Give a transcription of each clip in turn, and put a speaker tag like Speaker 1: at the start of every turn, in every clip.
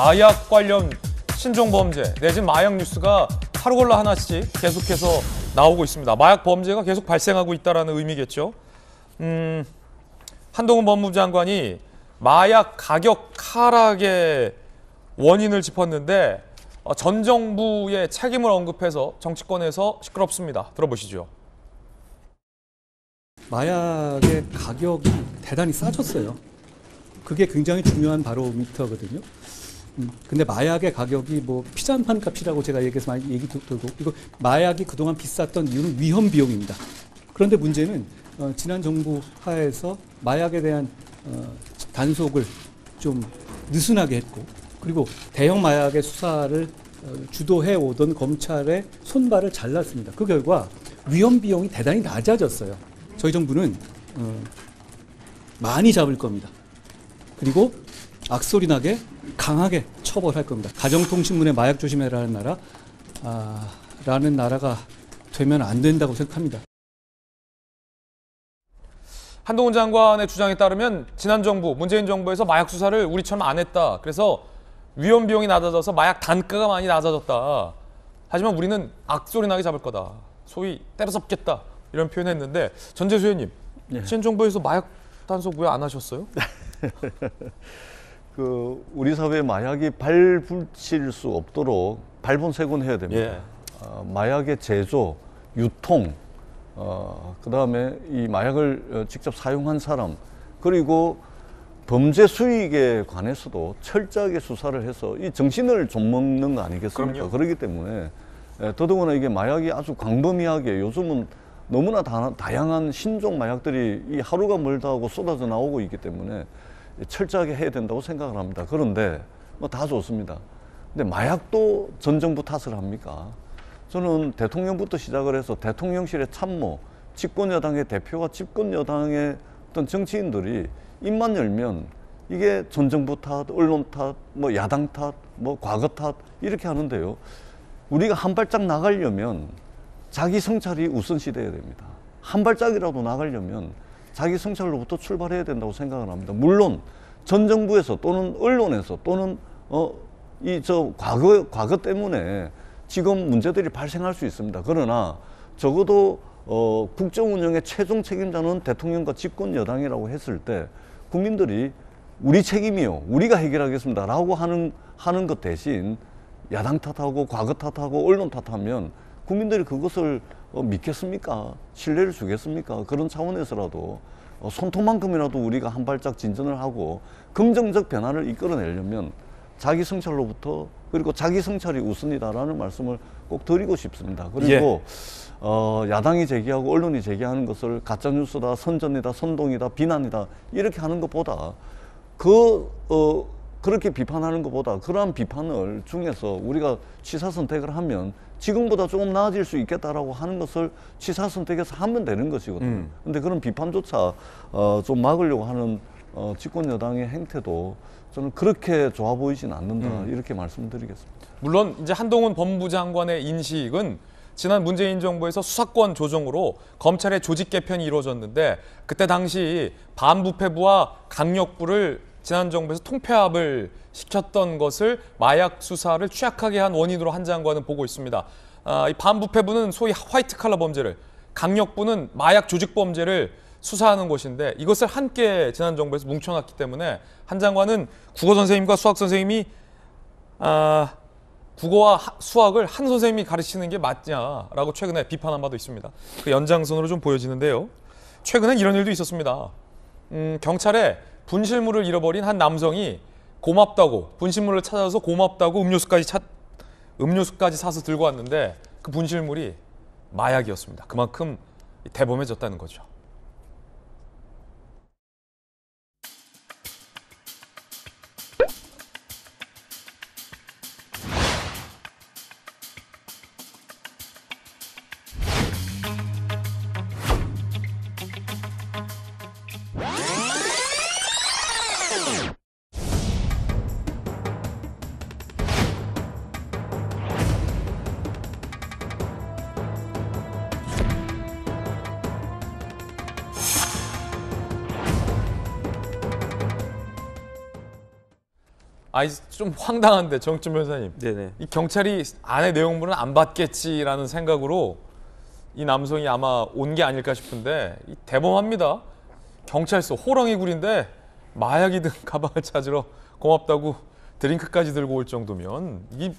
Speaker 1: 마약 관련 신종 범죄 내지 마약 뉴스가 하루 걸러 하나씩 계속해서 나오고 있습니다. 마약 범죄가 계속 발생하고 있다라는 의미겠죠. 음, 한동훈 법무부 장관이 마약 가격 하락의 원인을 짚었는데 어, 전 정부의 책임을 언급해서 정치권에서 시끄럽습니다. 들어보시죠.
Speaker 2: 마약의 가격이 대단히 싸졌어요. 그게 굉장히 중요한 바로미터거든요. 음. 근데 마약의 가격이 뭐 피자 한 판 값이라고 제가 얘기해서 많이 얘기 돌고 이거 마약이 그동안 비쌌던 이유는 위험 비용입니다. 그런데 문제는 어, 지난 정부 하에서 마약에 대한 어, 단속을 좀 느슨하게 했고 그리고 대형 마약의 수사를 어, 주도해 오던 검찰의 손발을 잘랐습니다. 그 결과 위험 비용이 대단히 낮아졌어요. 저희 정부는 어, 많이 잡을 겁니다. 그리고 악소리 나게 강하게 처벌할 겁니다. 가정통신문에 마약 조심해라는 나라 아, 라는 나라가 되면 안 된다고 생각합니다.
Speaker 1: 한동훈 장관의 주장에 따르면 지난 정부, 문재인 정부에서 마약 수사를 우리처럼 안 했다. 그래서 위험 비용이 낮아져서 마약 단가가 많이 낮아졌다. 하지만 우리는 악소리 나게 잡을 거다. 소위 때려잡겠다. 이런 표현했는데 전재수 의원님, 네. 신 정부에서 마약 단속 왜 안 하셨어요?
Speaker 2: 그 우리 사회 마약이 발붙일 수 없도록 발본색은 해야 됩니다. 예. 어, 마약의 제조, 유통, 어, 그 다음에 이 마약을 어, 직접 사용한 사람 그리고 범죄 수익에 관해서도 철저하게 수사를 해서 이 정신을 좀 먹는 거 아니겠습니까? 그럼요. 그렇기 때문에 예, 더더구나 이게 마약이 아주 광범위하게 요즘은 너무나 다, 양한 신종 마약들이 이 하루가 멀다 하고 쏟아져 나오고 있기 때문에 철저하게 해야 된다고 생각을 합니다. 그런데 뭐 다 좋습니다. 근데 마약도 전 정부 탓을 합니까? 저는 대통령부터 시작을 해서 대통령실의 참모, 집권 여당의 대표와 집권 여당의 어떤 정치인들이 입만 열면 이게 전 정부 탓, 언론 탓, 뭐 야당 탓, 뭐 과거 탓 이렇게 하는데요. 우리가 한 발짝 나가려면 자기 성찰이 우선시 돼야 됩니다. 한 발짝이라도 나가려면 자기 성찰로부터 출발해야 된다고 생각을 합니다. 물론 전 정부에서 또는 언론에서 또는 어, 이 저 과거 과거 때문에 지금 문제들이 발생할 수 있습니다. 그러나 적어도 어, 국정 운영의 최종 책임자는 대통령과 집권 여당이라고 했을 때 국민들이 우리 책임이요, 우리가 해결하겠습니다라고 하는 하는 것 대신 야당 탓하고 과거 탓하고 언론 탓하면 국민들이 그것을 어, 믿겠습니까? 신뢰를 주겠습니까? 그런 차원에서라도 어, 손톱만큼이라도 우리가 한 발짝 진전을 하고 긍정적 변화를 이끌어내려면 자기 성찰로부터 그리고 자기 성찰이 우선이다라는 말씀을 꼭 드리고 싶습니다. 그리고 예. 어, 야당이 제기하고 언론이 제기하는 것을 가짜뉴스다, 선전이다, 선동이다, 비난이다 이렇게 하는 것보다 그 어, 그렇게 비판하는 것보다 그러한 비판을 중에서 우리가 취사 선택을 하면 지금보다 조금 나아질 수 있겠다라고 하는 것을 취사 선택해서 하면 되는 것이거든요. 음. 근데 그런 비판조차 어, 좀 막으려고 하는 어, 집권 여당의 행태도 저는 그렇게 좋아 보이진 않는다 음. 이렇게 말씀드리겠습니다.
Speaker 1: 물론 이제 한동훈 법무부 장관의 인식은 지난 문재인 정부에서 수사권 조정으로 검찰의 조직 개편이 이루어졌는데 그때 당시 반부패부와 강력부를 지난 정부에서 통폐합을 시켰던 것을 마약 수사를 취약하게 한 원인으로 한 장관은 보고 있습니다. 아, 이 반부패부는 소위 화이트 칼라 범죄를, 강력부는 마약 조직 범죄를 수사하는 곳인데 이것을 함께 지난 정부에서 뭉쳐놨기 때문에 한 장관은 국어 선생님과 수학 선생님이 아, 국어와 하, 수학을 한 선생님이 가르치는 게 맞냐라고 최근에 비판한 바도 있습니다. 그 연장선으로 좀 보여지는데요. 최근엔 이런 일도 있었습니다. 음, 경찰에 분실물을 잃어버린 한 남성이 고맙다고 분실물을 찾아서 고맙다고 음료수까지 찾 음료수까지 사서 들고 왔는데 그 분실물이 마약이었습니다. 그만큼 대범해졌다는 거죠. 아니 좀 황당한데 정준 변사님. 네네. 이 경찰이 안의 내용물은 안 받겠지라는 생각으로 이 남성이 아마 온 게 아닐까 싶은데 이 대범합니다. 경찰서 호랑이 굴인데 마약이 든 가방을 찾으러 고맙다고 드링크까지 들고 올 정도면 이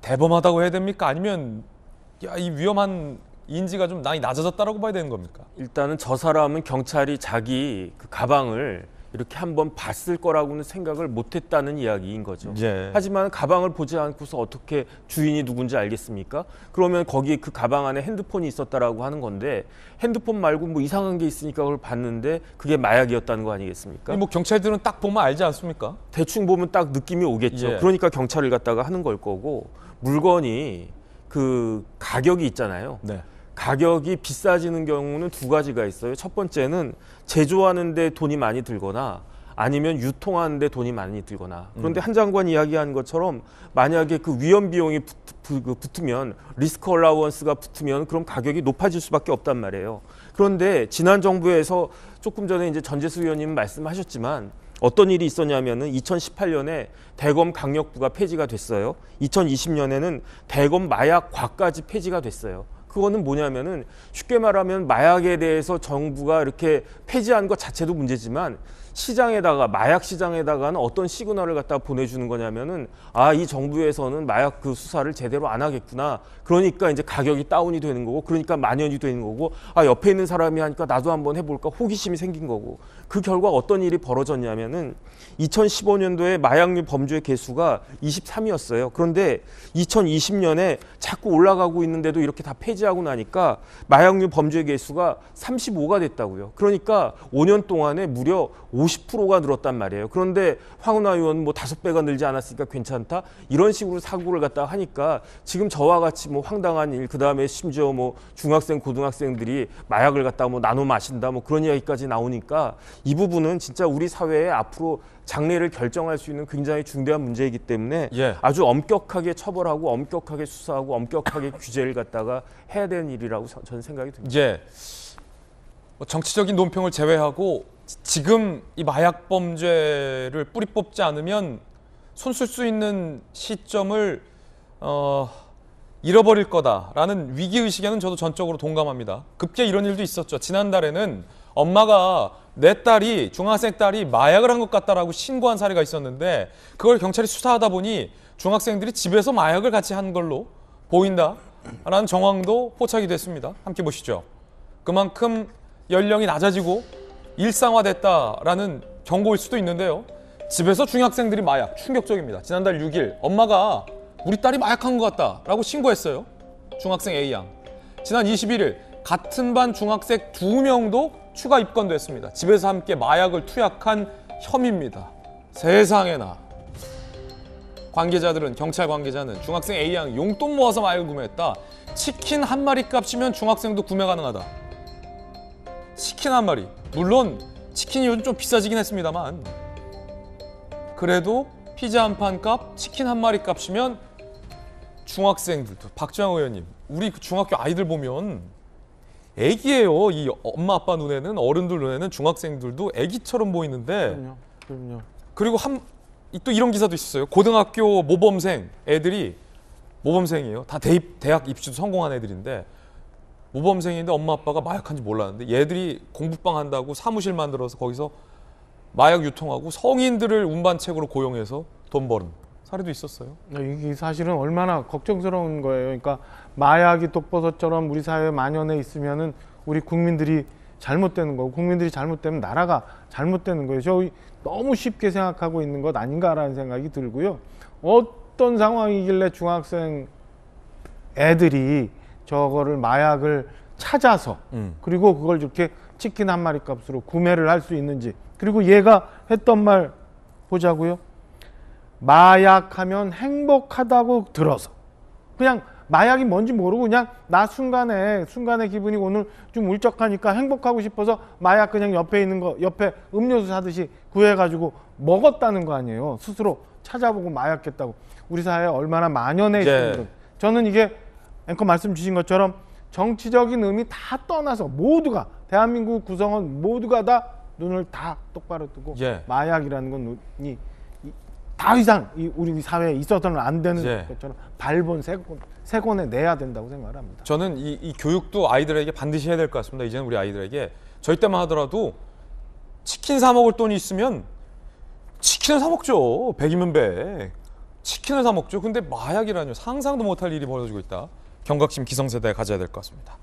Speaker 1: 대범하다고 해야 됩니까?
Speaker 3: 아니면 야, 이 위험한 인지가 좀 많이 낮아졌다라고 봐야 되는 겁니까? 일단은 저 사람은 경찰이 자기 그 가방을 이렇게 한번 봤을 거라고는 생각을 못했다는 이야기인 거죠. 예. 하지만 가방을 보지 않고서 어떻게 주인이 누군지 알겠습니까? 그러면 거기 그 가방 안에 핸드폰이 있었다라고 하는 건데 핸드폰 말고 뭐 이상한 게 있으니까 그걸 봤는데 그게 마약이었다는 거 아니겠습니까? 뭐
Speaker 1: 경찰들은 딱
Speaker 3: 보면 알지 않습니까? 대충 보면 딱 느낌이 오겠죠. 예. 그러니까 경찰을 갖다가 하는 걸 거고 물건이 그 가격이 있잖아요. 네. 가격이 비싸지는 경우는 두 가지가 있어요. 첫 번째는 제조하는데 돈이 많이 들거나 아니면 유통하는데 돈이 많이 들거나 그런데 음. 한 장관 이야기한 것처럼 만약에 그 위험 비용이 붙, 그 으면 리스크 얼라우언스가 붙으면 그럼 가격이 높아질 수밖에 없단 말이에요. 그런데 지난 정부에서 조금 전에 이제 전재수 의원님 말씀하셨지만 어떤 일이 있었냐면은 2018년에 대검 강력부가 폐지가 됐어요. 2020년에는 대검 마약과까지 폐지가 됐어요. 그거는 뭐냐면은 쉽게 말하면 마약에 대해서 정부가 이렇게 폐지한 것 자체도 문제지만 시장에다가 마약 시장에다가는 어떤 시그널을 갖다 보내주는 거냐면은 아 이 정부에서는 마약 그 수사를 제대로 안 하겠구나 그러니까 이제 가격이 다운이 되는 거고 그러니까 만연이 되는 거고 아 옆에 있는 사람이 하니까 나도 한번 해볼까 호기심이 생긴 거고 그 결과 어떤 일이 벌어졌냐면은 2015년도에 마약류 범죄 개수가 23이었어요 그런데 2020년에 자꾸 올라가고 있는데도 이렇게 다 폐지하고 나니까 마약류 범죄 개수가 35가 됐다고요 그러니까 5년 동안에 무려 50%가 늘었단 말이에요. 그런데 황운하 의원 뭐 다섯 배가 늘지 않았으니까 괜찮다. 이런 식으로 사고를 갖다 하니까 지금 저와 같이 뭐 황당한 일, 그다음에 심지어 뭐 중학생, 고등학생들이 마약을 갖다 뭐 나눠 마신다 뭐 그런 이야기까지 나오니까 이 부분은 진짜 우리 사회에 앞으로 장례를 결정할 수 있는 굉장히 중대한 문제이기 때문에 예. 아주 엄격하게 처벌하고 엄격하게 수사하고 엄격하게 규제를 갖다가 해야 되는 일이라고 저는 생각이 듭니다. 예. 뭐
Speaker 1: 정치적인 논평을 제외하고 지금 이 마약 범죄를 뿌리 뽑지 않으면 손쓸 수 있는 시점을 어, 잃어버릴 거다라는 위기 의식에는 저도 전적으로 동감합니다. 급게 이런 일도 있었죠. 지난달에는 엄마가 내 딸이 중학생 딸이 마약을 한 것 같다라고 신고한 사례가 있었는데 그걸 경찰이 수사하다 보니 중학생들이 집에서 마약을 같이 한 걸로 보인다라는 정황도 포착이 됐습니다. 함께 보시죠. 그만큼 연령이 낮아지고 일상화됐다라는 경고일 수도 있는데요. 집에서 중학생들이 마약, 충격적입니다. 지난달 6일 엄마가 우리 딸이 마약한 것 같다라고 신고했어요. 중학생 A 양. 지난 21일 같은 반 중학생 두 명도 추가 입건됐습니다. 집에서 함께 마약을 투약한 혐의입니다. 세상에나. 관계자들은 경찰 관계자는 중학생 A 양 용돈 모아서 마약을 구매했다. 치킨 한 마리 값이면 중학생도 구매 가능하다. 치킨 한 마리. 물론 치킨이 요즘 좀 비싸지긴 했습니다만 그래도 피자 한 판 값, 치킨 한 마리 값이면 중학생들도 박정호 의원님 우리 그 중학교 아이들 보면 애기예요. 이 엄마 아빠 눈에는 어른들 눈에는 중학생들도 애기처럼 보이는데 그럼요. 그럼요. 그리고 한또 이런 기사도 있었어요. 고등학교 모범생 애들이 모범생이에요. 다 대입 대학 입시도 성공한 애들인데 모범생인데 엄마 아빠가 마약한지 몰랐는데 얘들이 공부방 한다고 사무실 만들어서 거기서 마약 유통하고 성인들을 운반책으로 고용해서 돈 버는
Speaker 4: 사례도 있었어요. 네, 이게 사실은 얼마나 걱정스러운 거예요. 그러니까 마약이 독버섯처럼 우리 사회에 만연해 있으면은 우리 국민들이 잘못되는 거고 국민들이 잘못되면 나라가 잘못되는 거예요. 저 너무 쉽게 생각하고 있는 것 아닌가라는 생각이 들고요. 어떤 상황이길래 중학생 애들이 저거를 마약을 찾아서 음. 그리고 그걸 이렇게 치킨 한 마리 값으로 구매를 할 수 있는지 그리고 얘가 했던 말 보자고요. 마약하면 행복하다고 들어서 그냥 마약이 뭔지 모르고 그냥 나 순간에 순간의 기분이 오늘 좀 울적하니까 행복하고 싶어서 마약 그냥 옆에 있는 거 옆에 음료수 사듯이 구해가지고 먹었다는 거 아니에요 스스로 찾아보고 마약했다고 우리 사회에 얼마나 만연해 네. 있는 건 저는 이게 앵커 말씀 주신 것처럼 정치적인 의미 다 떠나서 모두가 대한민국 구성원 모두가 다 눈을 다 똑바로 뜨고 예. 마약이라는 건 눈이 다 이상 이 우리 사회에 있어서는 안 되는 예. 것처럼 발본 세권, 세권에 내야 된다고 생각을 합니다.
Speaker 1: 저는 이, 이 교육도 아이들에게 반드시 해야 될 것 같습니다. 이제는 우리 아이들에게 저희 때만 하더라도 치킨 사 먹을 돈이 있으면 치킨을 사 먹죠. 백이면 백. 치킨을 사 먹죠. 근데 마약이라뇨. 상상도 못할 일이 벌어지고 있다. 경각심 기성세대 가져야 될 것 같습니다.